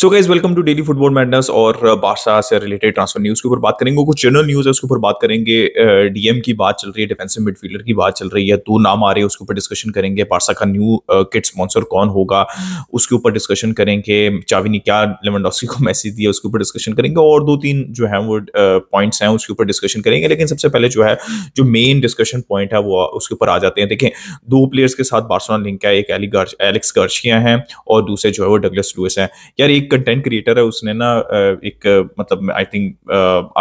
so guys welcome to daily football madness और बादशाह uh, से रिलेटेड ट्रांसफर न्यूज के ऊपर बात करेंगे कुछ जनरल न्यूज है उसके ऊपर बात करेंगे डीएम uh, की बात चल रही है डिफेंसिव मिडफील्डर की बात चल रही है दो नाम आ रहे हैं उसके ऊपर डिस्कशन करेंगे बादशाह का न्यू किट स्पॉन्सर कौन होगा उसके ऊपर डिस्कशन करेंगे चावी ने क्या लेमनडॉस्की को मैसेज दिया उसके ऊपर डिस्कशन करेंगे और दो तीन जो है वो पॉइंट्स uh, हैं उसके ऊपर डिस्कशन करेंगे लेकिन सबसे पहले जो है जो मेन डिस्कशन पॉइंट है वो उसके ऊपर आ जाते हैं देखें दो प्लेयर्स के साथ बार्सोना लिंक है एक एलेक्स गार्शिया है और दूसरे जो है वो डगलस लुइस है यार एक एक कंटेंट क्रिएटर है उसने ना एक मतलब आई थिंक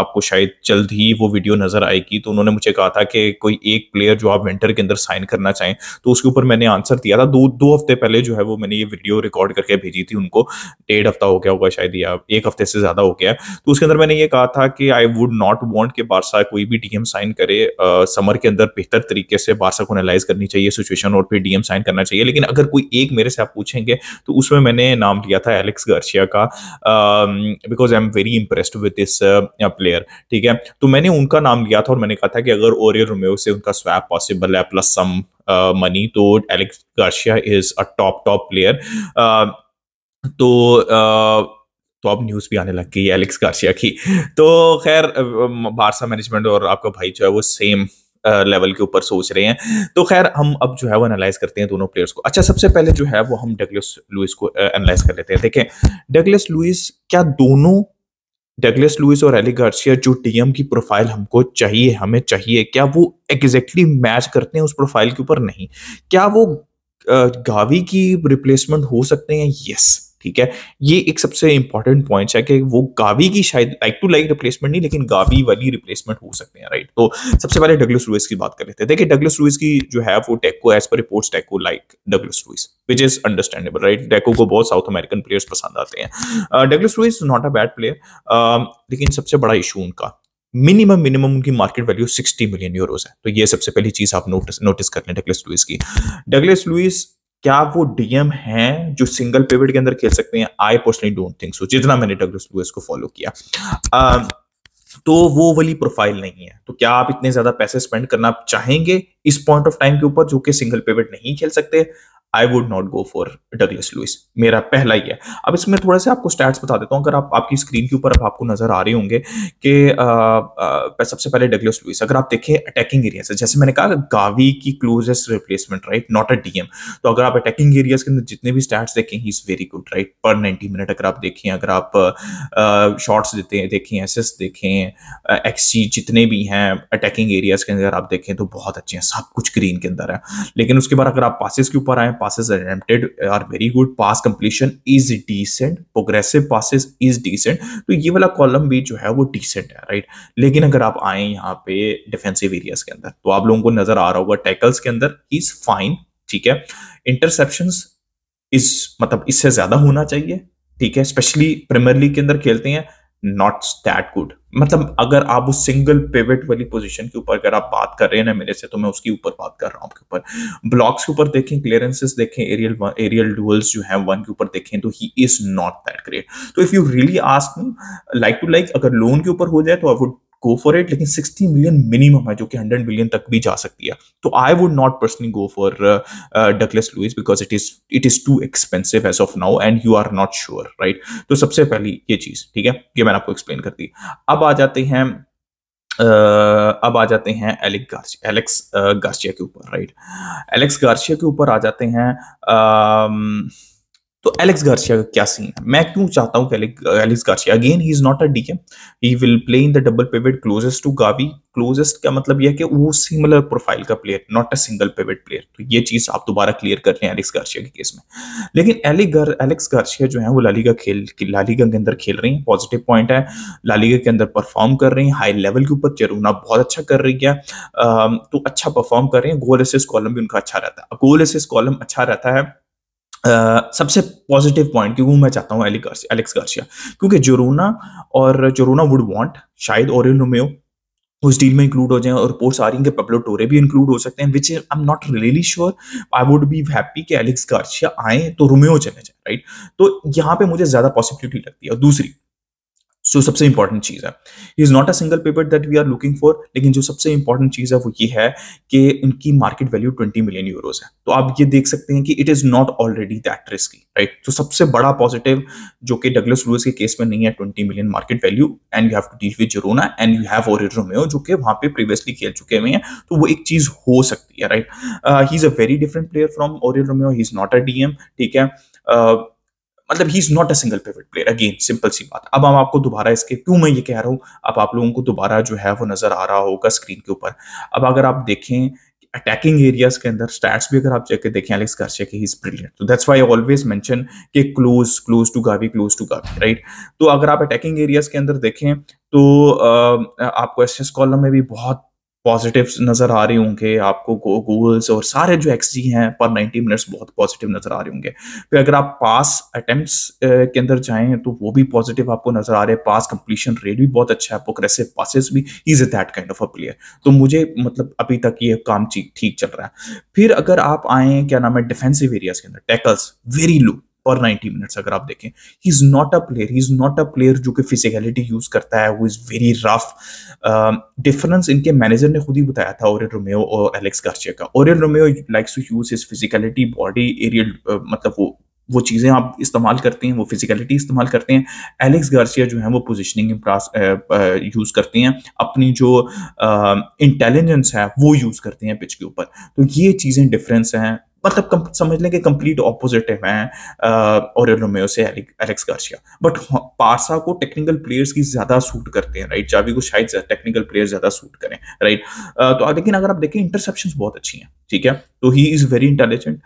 आपको शायद जल्द ही वो वीडियो नजर आएगी तो उन्होंने मुझे कहा था कि कोई एक प्लेयर जो आप विंटर के अंदर साइन करना चाहें तो उसके ऊपर मैंने आंसर दिया था दो दो हफ्ते पहले जो है वो मैंने ये वीडियो रिकॉर्ड करके भेजी थी उनको डेढ़ हफ्ता हो गया होगा शायद या एक हफ्ते से ज्यादा हो गया तो उसके अंदर मैंने ये कहा था कि आई वुड नॉट वॉन्ट के बारसा कोई भी डीएम साइन करे समर के अंदर बेहतर तरीके से बारसा को एनालाइज करनी चाहिए सिचुएशन और फिर डीएम साइन करना चाहिए लेकिन अगर कोई एक मेरे से आप पूछेंगे तो उसमें मैंने नाम लिया था एलेक्स गर्शी एशिया का because I am very impressed with this player ठीक है तो मैंने उनका नाम लिया था और मैंने कहा था कि अगर ओरियल रोमेओ से उनका स्वैप पॉसिबल है प्लस सम मनी तो Alex Garcia is a top top player तो uh, तो अब न्यूज़ भी आने लग गई एलेक्स गार्शिया की तो खैर बारसा uh, मैनेजमेंट और आपका भाई जो है वो सेम लेवल के ऊपर सोच रहे हैं तो खैर हम अब जो है वो एनालाइज करते हैं दोनों प्लेयर्स को अच्छा सबसे पहले जो है वो हम डगलस लुइस को एनालाइज कर लेते हैं देखें डगलस लुइस क्या दोनों डगलस लुइस और एली गार्सिया जो टीएम की प्रोफाइल हमको चाहिए हमें चाहिए क्या वो एग्जैक्टली exactly मैच करते हैं उस प्रोफाइल के ऊपर नहीं क्या वो गावी की रिप्लेसमेंट हो सकते हैं यस ठीक है ये एक सबसे इंपॉर्टेंट पॉइंट है कि वो गावी की शायद लाइक टू लाइक रिप्लेसमेंट नहीं लेकिन गावी वाली रिप्लेसमेंट हो सकते हैं राइट तो सबसे पहले डगलस लुइस की बात कर लेते हैं देखिए डगलस लुइस की जो है वो टेको as per report Deco like Douglas Luiz which is understandable right Deco को बहुत साउथ अमेरिकन प्लेयर्स पसंद आते हैं Douglas Luiz not a bad player लेकिन सबसे बड़ा इशू उनका मिनिमम मिनिमम उनकी मार्केट वैल्यू 60 मिलियन यूरोस है तो ये सबसे पहली चीज आप नोटिस नोटिस कर लें डगलस लुइस की डगलस लुइस क्या वो डीएम हैं जो सिंगल पेविड के अंदर खेल सकते हैं I personally don't think so जितना मैंने डगलस लुइस को फॉलो किया तो वो वाली प्रोफाइल नहीं है तो क्या आप इतने ज्यादा पैसे स्पेंड करना चाहेंगे इस पॉइंट ऑफ टाइम के ऊपर जो कि सिंगल पेविड नहीं खेल सकते I would not go for Douglas Luiz मेरा पहला ही है अब इसमें थोड़ा सा आपको स्टैट्स बता देता हूँ अगर आप आपकी स्क्रीन के ऊपर अब आपको नजर आ रहे होंगे कि सबसे पहले डगलस लुइस अगर आप देखें अटैकिंग एरिया से जैसे मैंने कहा गावी की closest replacement right not a DM तो अगर आप अटैकिंग एरियाज के अंदर जितने भी स्टैट्स देखें he is very good right पर नाइनटी मिनट अगर आप देखें अगर आप शॉर्ट्स देते हैं देखें एसेस देखें एक्सची जितने भी हैं अटैकिंग एरियाज के अंदर आप देखें तो बहुत अच्छे हैं सब कुछ ग्रीन के अंदर है लेकिन उसके बाद अगर आप पासिस के ऊपर आए passes attempted are very good pass completion is decent progressive passes is decent तो ये वाला कॉलम भी जो है वो decent है right लेकिन अगर आप आए यहाँ पे डिफेंसिव एरियाज के अंदर तो आप लोगों को नजर आ रहा होगा टैकल्स के अंदर इज फाइन ठीक है इंटरसेप्शन इस मतलब इससे ज्यादा होना चाहिए ठीक है स्पेशली प्रीमियर लीग के अंदर खेलते हैं नॉट दैट गुड मतलब अगर आप उस सिंगल पेवेट वाली पोजीशन के ऊपर अगर आप बात कर रहे हैं ना मेरे से तो मैं उसके ऊपर बात कर रहा हूँ आपके ऊपर ब्लॉक्स के ऊपर देखें क्लियरेंसेस देखें एरियल एरियल डुअल्स जो है वन के ऊपर देखें तो he is not that great तो if you really ask like to like अगर लोन के ऊपर हो जाए तो I would go for it लेकिन 60 मिलियन मिनिमम है जो कि 100 मिलियन तक भी जा सकती है तो I would not personally go for Douglas Luiz because it is it is too expensive as of now and you are not sure right तो सबसे पहली ये चीज ठीक है ये मैंने आपको एक्सप्लेन कर दी अब आ जाते हैं Uh, अब आ जाते हैं एलेक्स गार्सिया एलेक्स गार्सिया के ऊपर राइट एलेक्स गार्सिया के ऊपर आ जाते हैं uh, तो एलेक्स गार्सिया का क्या सीन है मैं क्यों चाहता हूँ Alex Garcia again he is not a DM he will play in the double pivot closest to Gavi closest का मतलब यह है कि वो सिमिलर प्रोफाइल का player not a single pivot player तो ये चीज आप दोबारा क्लियर कर लें एलेक्स गार्सिया के केस में लेकिन एलेक्स गार्सिया जो है वो लालीगा खेल लालीगा के अंदर खेल रही है पॉजिटिव पॉइंट है लालीगा के अंदर परफॉर्म कर रही है हाई लेवल के ऊपर चरूना बहुत अच्छा कर रही है तो अच्छा परफॉर्म कर रहे हैं गोल एसिस कॉलम भी उनका अच्छा रहता है गोल एसिस कॉलम अच्छा रहता है Uh, सबसे पॉजिटिव पॉइंट क्यों मैं चाहता हूँ एलेक्स गार्सिया क्योंकि जोरोना और जोरोना वुड वांट शायद और रोमियो उस डील में इंक्लूड हो जाए और पोर्ट आरिंग के पब्लो टोरे भी इंक्लूड हो सकते हैं which I am not really sure I would be happy कि एलेक्स गार्सिया आए तो रोमियो चले जाए राइट तो यहाँ पे मुझे ज़्यादा पॉसिबिलिटी लगती है और दूसरी सो सबसे इंपॉर्टेंट चीज़ है is not a single paper that we are looking for लेकिन जो सबसे इंपॉर्टेंट चीज़ है वो ये है कि उनकी market value twenty million euros है तो आप ये देख सकते हैं कि it is not already that risk right तो सबसे बड़ा पॉजिटिव जो कि डगलस लुइस के केस में नहीं है twenty million market value and you have to deal with Girona and you have और रोमेओ जो कि वहां पे प्रीवियसली खेल चुके हुए हैं तो वो एक चीज़ हो सकती है right he is a very different player from और Romeu he is not a DM ठीक है uh, मतलब he is not a single pivot player again simple सी बात अब हम आपको दोबारा इसके क्यों मैं ये कह रहा हूँ अब आप लोगों को दोबारा जो है वो नजर आ रहा होगा स्क्रीन के ऊपर अब अगर आप देखें अटैकिंग एरियाज के अंदर स्टैट्स भी अगर आप जाके देखें अलेक्स गार्सिया के ही इज ब्रिलियंट तो that's why I always mention के close close to Gavi close to Gavi right तो अगर आप अटैकिंग एरियाज के अंदर देखें तो आपको एस कॉलम में भी बहुत पॉजिटिव्स नज़र आ रही होंगे आपको गोल्स और सारे जो एक्स हैं पर 90 मिनट्स बहुत पॉजिटिव नज़र आ रहे होंगे फिर अगर आप पास अटेम्प्ट्स के अंदर जाएं तो वो भी पॉजिटिव आपको नज़र आ रहे हैं पास कंप्लीशन रेट भी बहुत अच्छा है प्रोग्रेसिव पासिस भी is a that kind of a player तो मुझे मतलब अभी तक ये काम ठीक चल रहा है फिर अगर आप आए क्या नाम है डिफेंसिव एरियाज के अंदर टैकल्स वेरी लो और 90 मिनट्स अगर आप देखें he is not a player he is not a player जो कि फिजिकलिटी यूज करता है वो इज वेरी रफ डिफरेंस इनके मैनेजर ने खुद ही बताया था ओरियल रोमियो और एलेक्स गार्सिया का Oriol Romeu likes to use his physicality body aerial मतलब वो वो चीज़ें आप इस्तेमाल करते हैं वो फिजिकलिटी इस्तेमाल करते हैं एलेक्स गार्सिया जो है वो पोजिशनिंग यूज़ uh, uh, करते हैं अपनी जो इंटेलिजेंस um, है वो यूज़ करते हैं पिच के ऊपर तो ये चीज़ें डिफरेंस हैं मतलब समझ लें कि कंप्लीट ऑपोजिट है मैं और रोमेओ से एलेक्स गार्सिया बट पारसा को टेक्निकल प्लेयर्स की ज़्यादा सूट करते हैं राइट चावी को शायद टेक्निकल प्लेयर ज़्यादा सूट करें राइट तो लेकिन अगर आप देखें इंटरसेप्शन बहुत अच्छी हैं ठीक है तो ही इज़ वेरी इंटेलिजेंट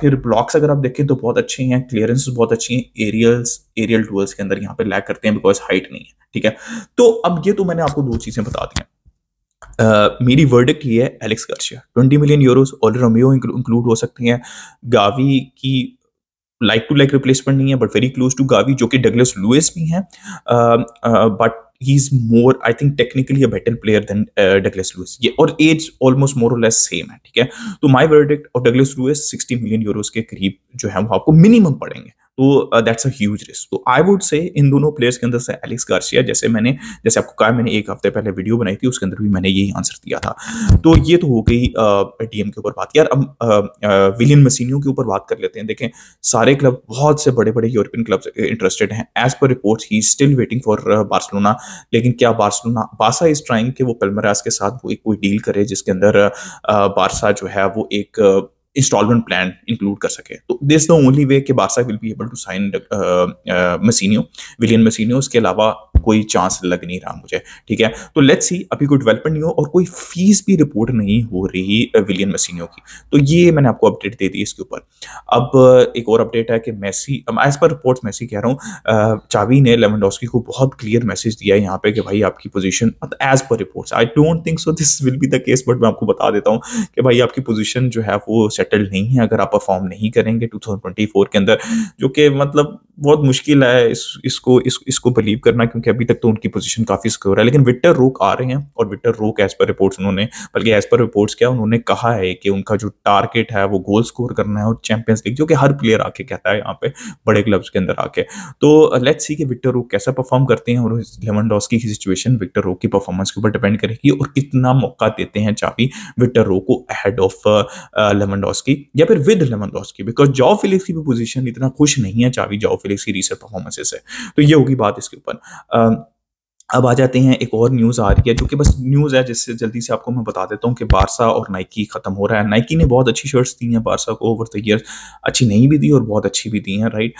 फिर ब्लॉक्स अगर आप देखें तो बहुत अच्छे हैं क्लियरेंस बहुत अच्छी हैं एरियल्स एरियल टूल्स के अंदर यहाँ पे लैक करते हैं बिकॉज हाइट नहीं है ठीक है तो अब ये तो मैंने आपको दो चीज़ें बता दी मेरी वर्डिक्ट ये है Alex Garcia twenty million euros all Romeo include हो सकते हैं गावी की लाइक टू लाइक रिप्लेसमेंट नहीं है but very close to Gavi जो कि डगलस लुइस भी हैं but he is more I think technically a better player than Douglas Luiz ये और एज ऑलमोस्ट मोर और लेस सेम है ठीक है तो माई वर्डिक्ट और Douglas Luiz sixty million euros के करीब जो है वो आपको मिनिमम पड़ेंगे तो दैट्स अज रिस्क तो आई वुड से इन दोनों प्लेयर्स के अंदर से एलेक्स गार्सिया जैसे मैंने जैसे आपको कहा मैंने एक हफ्ते पहले वीडियो बनाई थी उसके अंदर भी मैंने यही आंसर दिया था तो ये तो हो गई डीएम uh, के ऊपर बात यार अब विलियन मसीनियो के ऊपर बात कर लेते हैं देखें सारे क्लब बहुत से बड़े बड़े यूरोपियन क्लब इंटरेस्टेड हैं एज पर report he still waiting for Barcelona लेकिन क्या बार्सलोना बासा इज ट्राइंग के वो पलमराज के साथ वो एक कोई डील करे जिसके अंदर बारसा uh, uh, जो है वो एक इंस्टॉलमेंट प्लान इंक्लूड कर सके तो दिस द ओनली वे के बादशाह will be able to sign मसीनियो विलियन मसीनियो इसके अलावा कोई चांस लग नहीं रहा मुझे ठीक है तो लेट्स सी अभी कोई डेवलपमेंट नहीं हो और कोई फीस भी रिपोर्ट नहीं हो रही विलियन मसीनियो की तो ये मैंने आपको अपडेट दे दी इसके ऊपर अब एक और अपडेट है कि मैसी एज पर रिपोर्ट मैसी कह रहा हूँ चावी ने लेमनडोस्की को बहुत क्लियर मैसेज दिया है यहाँ पे कि भाई आपकी पोजिशन एज पर report I don't think so this will be the case but मैं आपको बता देता हूँ कि भाई आपकी पोजिशन जो है वो सेटल नहीं है अगर आप परफॉर्म नहीं करेंगे टू के अंदर जो कि मतलब बहुत मुश्किल है इस, इसको इस, इसको बिलीव करना क्योंकि कि अभी तक तो उनकी पोजीशन काफ़ी सिक्योर है लेकिन विक्टर रोक आ रहे हैं और विक्टर रोक एज पर रिपोर्ट्स उन्होंने बल्कि एज पर रिपोर्ट्स क्या उन्होंने कहा है कि उनका जो टारगेट है वो गोल स्कोर करना है और चैंपियंस लीग जो कि हर प्लेयर आके कहता है यहाँ पे बड़े क्लब्स के अंदर आके तो लेट्स सी कि विक्टर रोक कैसा परफॉर्म करते हैं और लेमनडॉस्की की सिचुएशन विक्टर रोक की परफॉर्मेंस के ऊपर डिपेंड करेगी और कितना मौका देते हैं चाबी विक्टर रोक को हेड ऑफ लेमनडॉस्की या फिर with Lewandowski because Joao Felix की भी पोजिशन इतना खुश नहीं है चाबी जॉब फिलिक्स की रिसेंट परफॉर्मेंसेस है तो ये होगी बात इसके ऊपर uh, Um, अब आ जाते हैं एक और न्यूज़ आ रही है जो कि बस न्यूज़ है जिससे जल्दी से आपको मैं बता देता हूँ कि बारसा और नाइकी ख़त्म हो रहा है नाइकी ने बहुत अच्छी शर्ट्स दी हैं बारसा को ओवर द ईयर अच्छी नहीं भी दी और बहुत अच्छी भी दी हैं right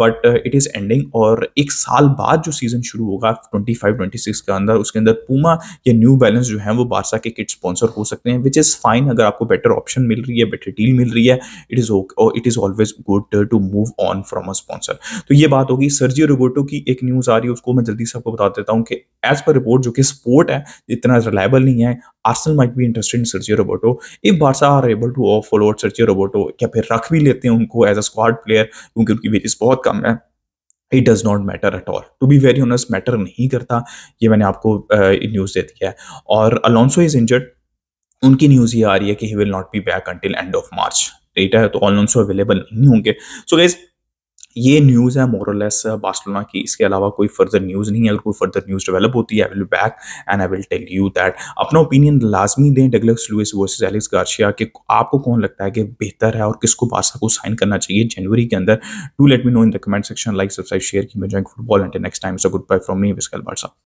but it is ending और एक साल बाद जो सीज़न शुरू होगा ट्वेंटी फाइव ट्वेंटी सिक्स के अंदर उसके अंदर पूमा या न्यू बैलेंस जो है वो बारसा के किट स्पॉन्सर हो सकते हैं विच इज़ फाइन अगर आपको बेटर ऑप्शन मिल रही है बेटर डील मिल रही है it is it is always good to move on from a sponsor तो ये बात होगी सर्जी रोबोटो की एक न्यूज़ आ रही है उसको मैं जल्दी से आपको बता देता हूँ क्योंकि एज पर रिपोर्ट जो कि स्पोर्ट है इतना रिलायबल नहीं है आर्सनल माइट भी interested in Sergio Roberto if Barça are able to off follow out Sergio Roberto या फिर रख भी लेते हैं उनको एज अ स्क्वाड प्लेयर क्योंकि उनकी वेजेस बहुत कम है it does not matter at all to be very honest matter नहीं करता ये मैंने आपको न्यूज़ uh, दे दिया है और अलॉन्सो इज़ इंजर्ड उनकी न्यूज़ ये आ रही है कि he will not be back until end of March data है तो अलोंसो अवेलेबल नहीं होंगे सो so, गाइज़ ये न्यूज़ है मोरलेस बार्सलोना की इसके अलावा कोई फर्दर न्यूज़ नहीं है अगर कोई फर्दर न्यूज़ डेवलप होती है I will back and I will tell you that अपना ओपिनियन लाजमी दें Douglas Luiz versus Alex Garcia कि आपको कौन लगता है कि बेहतर है और किसको बादशाह को साइन करना चाहिए जनवरी के अंदर to let me know in the comment section like subscribe share की मैं football and next time is a good bye from me विस्कल बादशाह